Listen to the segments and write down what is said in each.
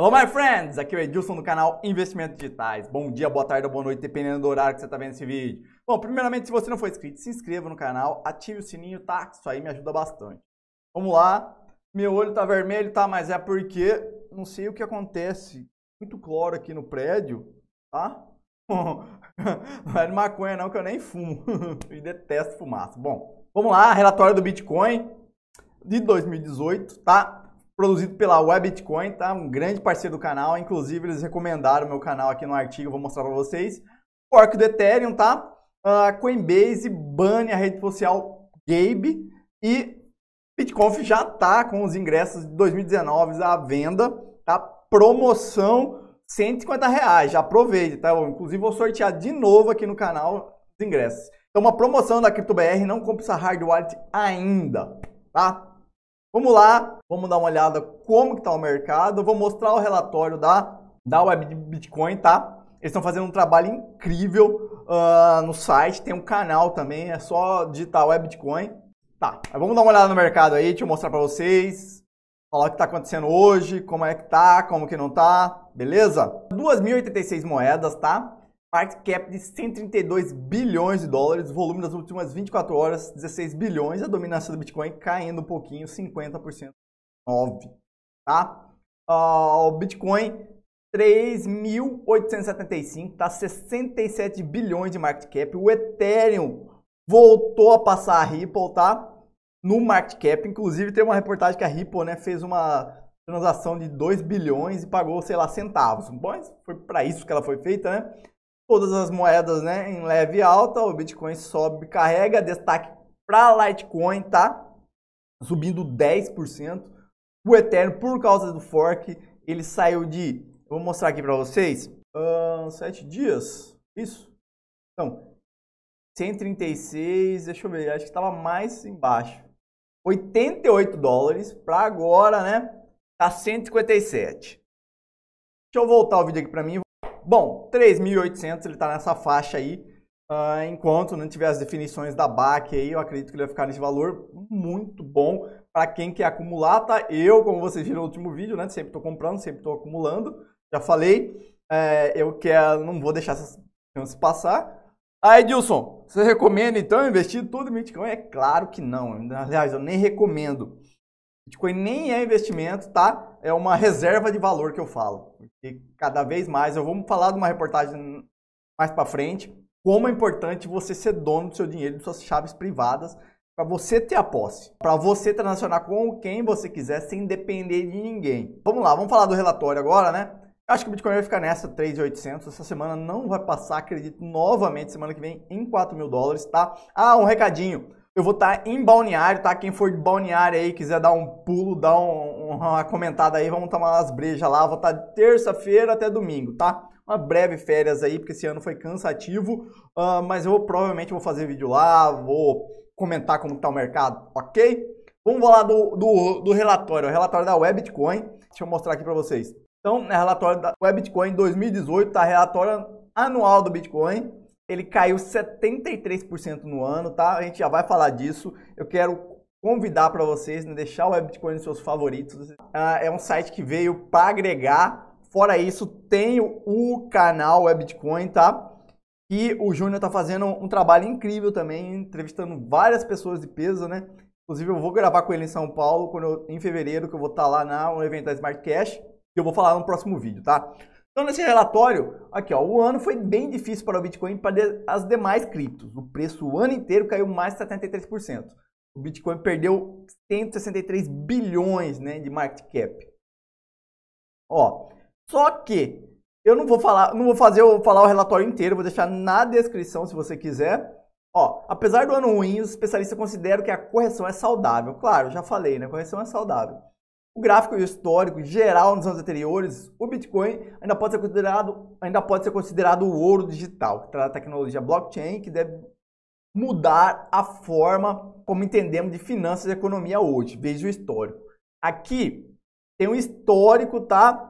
Hello, my friends! Aqui é o Edilson do canal Investimentos Digitais. Bom dia, boa tarde ou boa noite, dependendo do horário que você está vendo esse vídeo. Bom, primeiramente, se você não for inscrito, se inscreva no canal, ative o sininho, tá? Isso aí me ajuda bastante. Vamos lá. Meu olho tá vermelho, tá? Mas é porque não sei o que acontece. Muito cloro aqui no prédio, tá? Bom, não é de maconha não, que eu nem fumo. e detesto fumaça. Bom, vamos lá. Relatório do Bitcoin de 2018, tá? produzido pela Webitcoin, tá? Um grande parceiro do canal. Inclusive, eles recomendaram meu canal aqui no artigo, vou mostrar para vocês. Fork do Ethereum, tá? A ah, Coinbase bane a rede social Gabe e Bitcoin já tá com os ingressos de 2019 à venda, tá? Promoção 150 reais, já aproveite, tá? Eu, inclusive vou sortear de novo aqui no canal os ingressos. Então uma promoção da CryptoBR, não compra essa hard wallet ainda, tá? Vamos lá, Vamos dar uma olhada como que está o mercado. Eu vou mostrar o relatório da, da Web Bitcoin, tá? Eles estão fazendo um trabalho incrível uh, no site, tem um canal também, é só digitar Web Bitcoin. Tá, vamos dar uma olhada no mercado aí, deixa eu mostrar para vocês. Falar o que está acontecendo hoje, como é que tá, como que não tá, beleza? 2.086 moedas, tá? Market cap de 132 bilhões de dólares, volume das últimas 24 horas, 16 bilhões, a dominância do Bitcoin caindo um pouquinho, 50% 9, tá? Uh, o Bitcoin 3.875, tá 67 bilhões de market cap. O Ethereum voltou a passar a Ripple, tá? No market cap, inclusive tem uma reportagem que a Ripple, né, fez uma transação de 2 bilhões e pagou, sei lá, centavos. Bom, foi para isso que ela foi feita, né? Todas as moedas, né, em leve alta, o Bitcoin sobe, carrega, destaque para Litecoin, tá? Subindo 10%. O Ethereum, por causa do fork, ele saiu de. Eu vou mostrar aqui para vocês. Uh, sete dias. Isso. Então, 136. Deixa eu ver. Acho que estava mais embaixo. 88 dólares para agora, né? Tá 157. Deixa eu voltar o vídeo aqui para mim. Bom, 3.800 ele está nessa faixa aí. Uh, enquanto não tiver as definições da BAC aí, eu acredito que ele vai ficar nesse valor muito bom para quem quer acumular, tá? Eu, como vocês viram no último vídeo, né? Sempre estou comprando, sempre estou acumulando. Já falei. É, eu quero, não vou deixar essas chances passar. Aí, ah, Dilson você recomenda então investir tudo em Bitcoin? É claro que não. Aliás, eu nem recomendo. Bitcoin nem é investimento, tá? É uma reserva de valor que eu falo. E cada vez mais, eu vou falar de uma reportagem mais para frente, como é importante você ser dono do seu dinheiro, de suas chaves privadas, para você ter a posse, para você transacionar com quem você quiser sem depender de ninguém. Vamos lá, vamos falar do relatório agora, né? Acho que o Bitcoin vai ficar nessa 3.800. Essa semana não vai passar, acredito, novamente semana que vem em 4 mil dólares, tá? Ah, um recadinho. Eu vou estar em Balneário, tá? Quem for de Balneário aí, quiser dar um pulo, dar um, uma comentada aí, vamos tomar umas brejas lá. vou estar terça-feira até domingo, tá? Uma breve férias aí, porque esse ano foi cansativo, uh, mas eu provavelmente vou fazer vídeo lá, vou comentar como está o mercado, ok? Vamos falar do, do, do relatório, o relatório da Web Bitcoin. Deixa eu mostrar aqui para vocês. Então, é relatório da Web Bitcoin 2018, tá? Relatório anual do Bitcoin. Ele caiu 73% no ano, tá? A gente já vai falar disso. Eu quero convidar para vocês, né, deixar o Web Bitcoin nos seus favoritos. Ah, é um site que veio para agregar. Fora isso, tem o canal Web Bitcoin, tá? E o Júnior está fazendo um trabalho incrível também, entrevistando várias pessoas de peso, né? Inclusive, eu vou gravar com ele em São Paulo quando eu, em fevereiro, que eu vou estar tá lá na, no evento da Smart Cash, que eu vou falar no próximo vídeo, tá? Então, nesse relatório, aqui ó, o ano foi bem difícil para o Bitcoin e para as demais criptos. O preço o ano inteiro caiu mais de 73%. O Bitcoin perdeu 163 bilhões né, de market cap. Ó, só que eu não vou falar, não vou fazer eu falar o relatório inteiro, vou deixar na descrição se você quiser. Ó, apesar do ano ruim, os especialistas consideram que a correção é saudável. Claro, já falei, né? A correção é saudável. O gráfico e o histórico geral nos anos anteriores, o Bitcoin ainda pode ser considerado, ainda pode ser considerado o ouro digital, que traz a tecnologia blockchain, que deve mudar a forma como entendemos de finanças e economia hoje. Veja o histórico. Aqui tem um histórico, tá?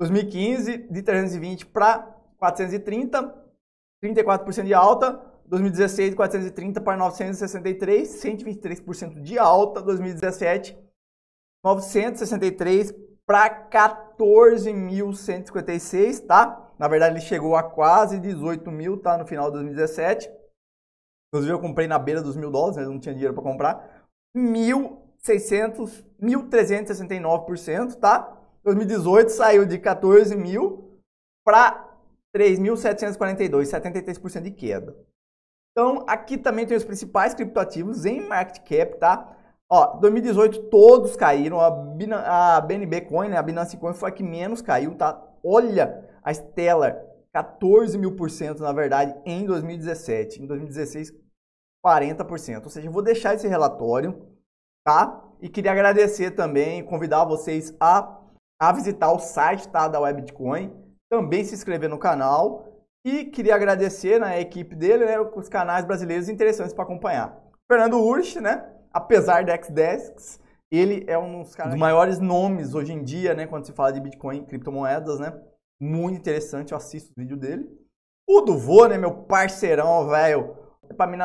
2015 de 320 para 430, 34% de alta. 2016 de 430 para 963, 123% de alta. 2017 963 para 14.156, tá? Na verdade, ele chegou a quase 18 mil, tá? No final de 2017. Inclusive, eu comprei na beira dos mil dólares, né? Não tinha dinheiro para comprar. 1.600, 1.369%, tá? 2018 saiu de 14 mil para 3.742, 73% de queda. Então, aqui também tem os principais criptoativos em market cap, tá? Ó, 2018 todos caíram, a, a BNB Coin, né? a Binance Coin foi a que menos caiu, tá? Olha a Stellar, 14 mil por cento, na verdade, em 2017. Em 2016, 40%. Ou seja, eu vou deixar esse relatório, tá? E queria agradecer também, convidar vocês a a visitar o site tá, da Web Bitcoin, também se inscrever no canal e queria agradecer na né, equipe dele, né, os canais brasileiros interessantes para acompanhar. Fernando Ursch, né? Apesar da Xdesks, ele é um dos, maiores nomes hoje em dia, né, quando se fala de Bitcoin e criptomoedas, né? Muito interessante, eu assisto o vídeo dele. O Duvô, né, meu parceirão, velho,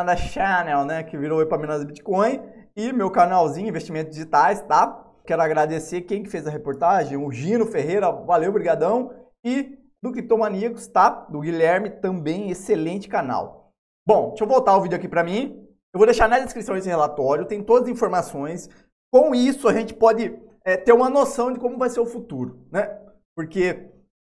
da Channel, né, que virou Epaminada Bitcoin e meu canalzinho Investimentos Digitais, tá? Quero agradecer quem que fez a reportagem, o Gino Ferreira, valeu, brigadão. E do Criptomaníacos, tá? Do Guilherme, também excelente canal. Bom, deixa eu voltar o vídeo aqui para mim. Eu vou deixar na descrição esse relatório, tem todas as informações. Com isso, a gente pode é, ter uma noção de como vai ser o futuro, né? Porque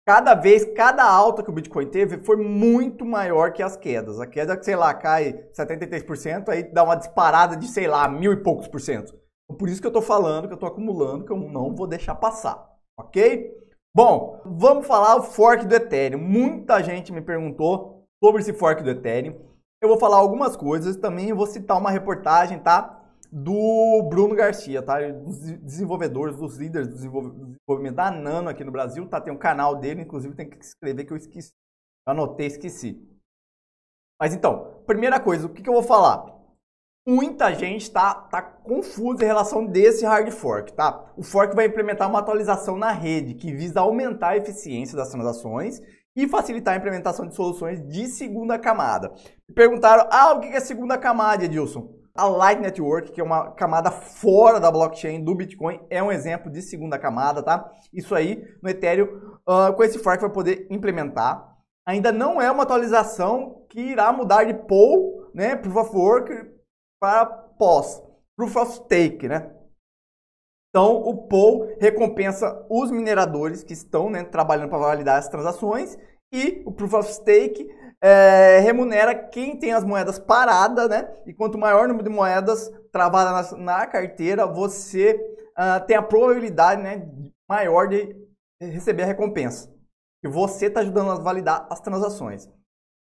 cada vez, cada alta que o Bitcoin teve foi muito maior que as quedas. A queda, sei lá, cai 73%, aí dá uma disparada de, sei lá, mil e poucos por cento. Então, por isso que eu estou falando, que eu estou acumulando, que eu não vou deixar passar, ok? Bom, vamos falar o fork do Ethereum. Muita gente me perguntou sobre esse fork do Ethereum. Eu vou falar algumas coisas, também vou citar uma reportagem, tá? do Bruno Garcia, tá? Dos desenvolvedores, dos líderes do desenvolvimento da Nano aqui no Brasil, tá? Tem um canal dele, inclusive tem que escrever que eu esqueci. Anotei, esqueci. Mas então, primeira coisa, o que, que eu vou falar? Muita gente está tá confusa em relação desse hard fork, tá? O fork vai implementar uma atualização na rede que visa aumentar a eficiência das transações e facilitar a implementação de soluções de segunda camada. Perguntaram, ah, o que é segunda camada, Edilson? A Light Network, que é uma camada fora da blockchain do Bitcoin, é um exemplo de segunda camada, tá? Isso aí no Ethereum, uh, com esse fork vai poder implementar. Ainda não é uma atualização que irá mudar de pool, né, proof of work para pós, proof of stake, né? Então, o pool recompensa os mineradores que estão né, trabalhando para validar as transações e o proof of stake é, remunera quem tem as moedas paradas, né? E quanto maior o número de moedas travadas na, na carteira, você uh, tem a probabilidade né, maior de receber a recompensa. E você está ajudando a validar as transações.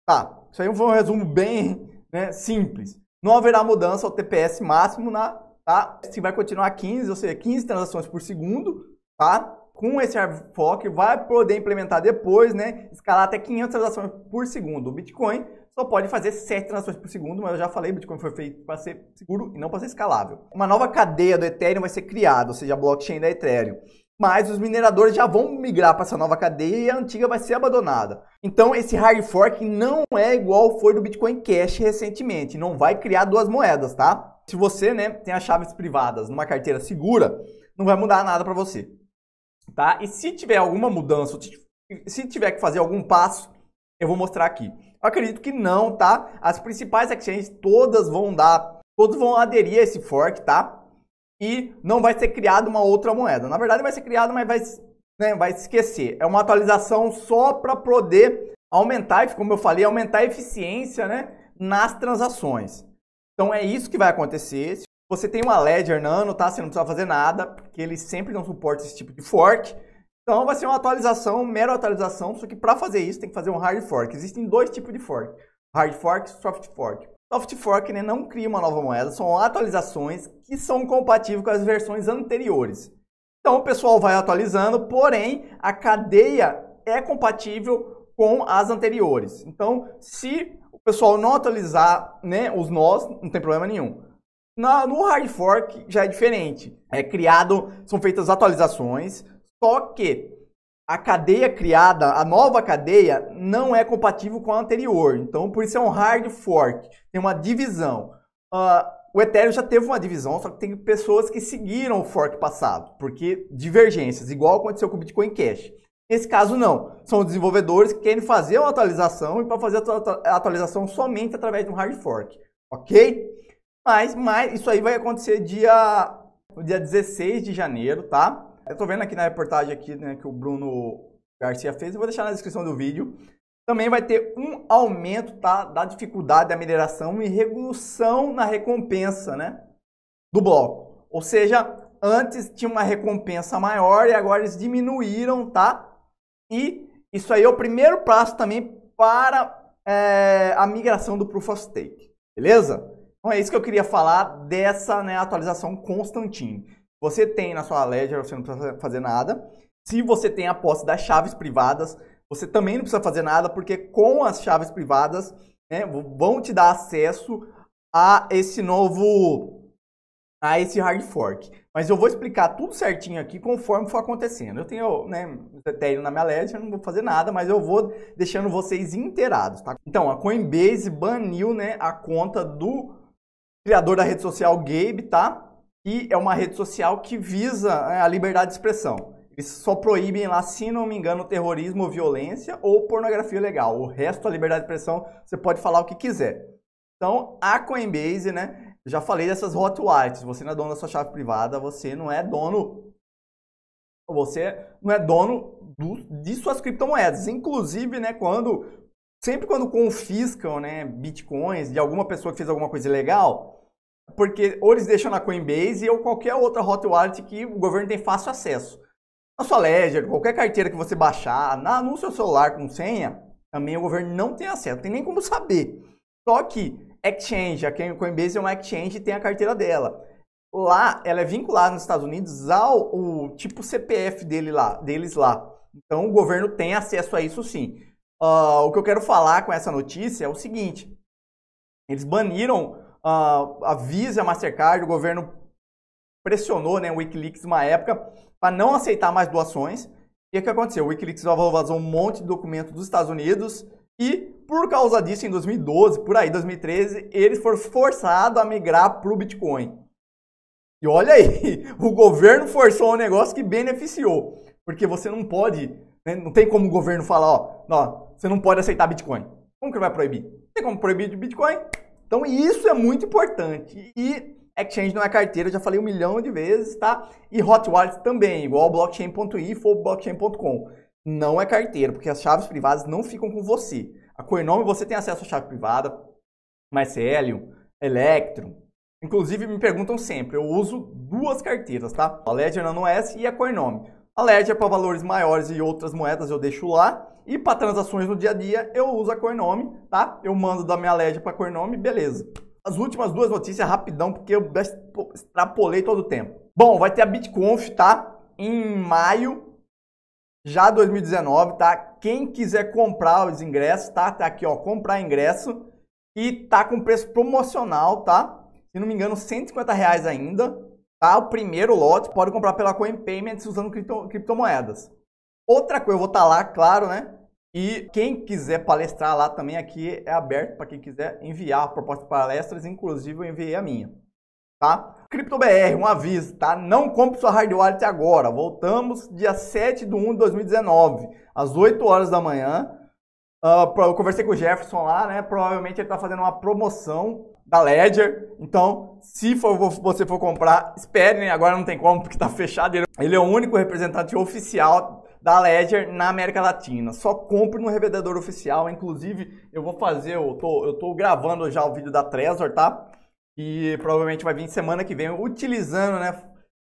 Tá, isso aí foi um resumo bem né, simples. Não haverá mudança ao TPS máximo na, tá? Se vai continuar 15, ou seja, 15 transações por segundo, tá? Com esse AirFock, vai poder implementar depois, né? Escalar até 500 transações por segundo. O Bitcoin só pode fazer 7 transações por segundo, mas eu já falei, Bitcoin foi feito para ser seguro e não para ser escalável. Uma nova cadeia do Ethereum vai ser criada, ou seja, a blockchain da Ethereum mas os mineradores já vão migrar para essa nova cadeia e a antiga vai ser abandonada. Então esse hard fork não é igual foi do Bitcoin Cash recentemente, não vai criar duas moedas, tá? Se você, né, tem as chaves privadas numa carteira segura, não vai mudar nada para você. Tá? E se tiver alguma mudança, se tiver que fazer algum passo, eu vou mostrar aqui. Eu acredito que não, tá? As principais exchanges todas vão dar, todos vão aderir a esse fork, tá? e não vai ser criada uma outra moeda. Na verdade, vai ser criada, mas vai, né, vai esquecer. É uma atualização só para poder aumentar, como eu falei, aumentar a eficiência né, nas transações. Então é isso que vai acontecer. Se você tem uma Ledger Nano, tá? Você não precisa fazer nada, porque ele sempre não suporta esse tipo de fork. Então vai ser uma atualização, mera atualização, só que para fazer isso tem que fazer um hard fork. Existem dois tipos de fork: hard fork e soft fork. Soft fork né, não cria uma nova moeda, são atualizações que são compatíveis com as versões anteriores. Então o pessoal vai atualizando, porém a cadeia é compatível com as anteriores. Então, se o pessoal não atualizar né, os nós, não tem problema nenhum. Na, no hard fork já é diferente. É criado, são feitas atualizações, só que a cadeia criada, a nova cadeia, não é compatível com a anterior. Então, por isso é um hard fork, tem uma divisão. Uh, o Ethereum já teve uma divisão, só que tem pessoas que seguiram o fork passado, porque divergências, igual aconteceu com o Bitcoin Cash. Nesse caso, não. São desenvolvedores que querem fazer uma atualização e para fazer a atualização somente através de um hard fork, ok? Mas, mas isso aí vai acontecer dia, dia 16 de janeiro, tá? Eu tô vendo aqui na reportagem aqui, né, que o Bruno Garcia fez, eu vou deixar na descrição do vídeo. Também vai ter um aumento tá, da dificuldade da mineração e redução na recompensa né, do bloco. Ou seja, antes tinha uma recompensa maior e agora eles diminuíram, tá? E isso aí é o primeiro passo também para é, a migração do Proof of Stake, beleza? Então é isso que eu queria falar dessa né, atualização Constantine. Você tem na sua Ledger, você não precisa fazer nada. Se você tem a posse das chaves privadas, você também não precisa fazer nada, porque com as chaves privadas né, vão te dar acesso a esse novo a esse hard fork. Mas eu vou explicar tudo certinho aqui conforme for acontecendo. Eu tenho né, Ethereum na minha ledger, não vou fazer nada, mas eu vou deixando vocês inteirados, tá? Então, a Coinbase baniu né, a conta do criador da rede social Gabe, tá? e é uma rede social que visa é, a liberdade de expressão. Eles só proíbem lá, se não me engano, terrorismo, violência ou pornografia legal. O resto, a liberdade de expressão, você pode falar o que quiser. Então, a Coinbase, né? Já falei dessas hot whites. Você não é dono da sua chave privada, você não é dono. Você não é dono do, de suas criptomoedas. Inclusive, né, quando. Sempre quando confiscam né, bitcoins de alguma pessoa que fez alguma coisa ilegal, porque ou eles deixam na Coinbase ou qualquer outra hot wallet que o governo tem fácil acesso. Na sua Ledger, qualquer carteira que você baixar, na, no seu celular com senha, também o governo não tem acesso, não tem nem como saber. Só que exchange, a Coinbase é uma exchange e tem a carteira dela. Lá, ela é vinculada nos Estados Unidos ao, tipo CPF dele lá, deles lá. Então, o governo tem acesso a isso sim. Uh, o que eu quero falar com essa notícia é o seguinte: eles baniram a Visa, a Mastercard, o governo pressionou né, o Wikileaks uma época para não aceitar mais doações. E o que aconteceu? O Wikileaks vazou um monte de documento dos Estados Unidos e, por causa disso, em 2012, por aí, 2013, eles foram forçados a migrar para o Bitcoin. E olha aí, o governo forçou um negócio que beneficiou. Porque você não pode, né, não tem como o governo falar, ó, não, você não pode aceitar Bitcoin. Como que vai proibir? Tem como proibir de Bitcoin? Então isso é muito importante. E Exchange não é carteira, já falei um milhão de vezes, tá? E Hot Wallet também, igual blockchain.info, blockchain.com. Não é carteira, porque as chaves privadas não ficam com você. A Coinome você tem acesso à chave privada, Mycelium, é Electrum. Inclusive me perguntam sempre, eu uso duas carteiras, tá? A Ledger Nano S e a Coinome. A Ledger é para valores maiores e outras moedas eu deixo lá. E para transações no dia a dia eu uso a Coinome, tá? Eu mando da minha Ledger para a Coinome, beleza. As últimas duas notícias rapidão, porque eu extrapolei todo o tempo. Bom, vai ter a BitConf, tá? Em maio, já 2019, tá? Quem quiser comprar os ingressos, tá? Tá aqui, ó, comprar ingresso. E tá com preço promocional, tá? Se não me engano, 150 reais ainda. Tá? O primeiro lote pode comprar pela Coin usando cripto, criptomoedas. Outra coisa, eu vou estar tá lá, claro, né? E quem quiser palestrar lá também, aqui é aberto para quem quiser enviar propostas de palestras, inclusive eu enviei a minha. Tá? CryptoBR, um aviso, tá? Não compre sua hard wallet agora. Voltamos dia 7 de 1 de 2019, às 8 horas da manhã. Uh, eu conversei com o Jefferson lá, né? Provavelmente ele está fazendo uma promoção da Ledger. Então, se for, você for comprar, espere, né? agora não tem como porque está fechado. Ele é o único representante oficial da Ledger na América Latina. Só compre no revendedor oficial. Inclusive, eu vou fazer, eu tô, eu tô gravando já o vídeo da Trezor, tá? E provavelmente vai vir semana que vem utilizando, né?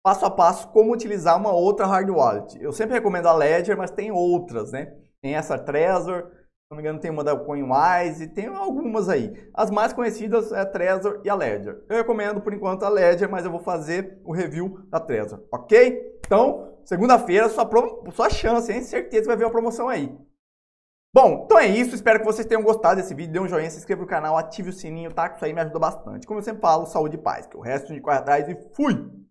Passo a passo como utilizar uma outra hard wallet. Eu sempre recomendo a Ledger, mas tem outras, né? Tem essa Trezor, não me engano, tem uma da CoinWise, tem algumas aí. As mais conhecidas é a Trezor e a Ledger. Eu recomendo por enquanto a Ledger, mas eu vou fazer o review da Trezor, ok? Então, segunda-feira, sua, sua chance, hein? Certeza que vai ver uma promoção aí. Bom, então é isso. Espero que vocês tenham gostado desse vídeo. Dê um joinha, se inscreva no canal, ative o sininho, tá? Que isso aí me ajuda bastante. Como eu sempre falo, saúde e paz. Que o resto de corre atrás e fui!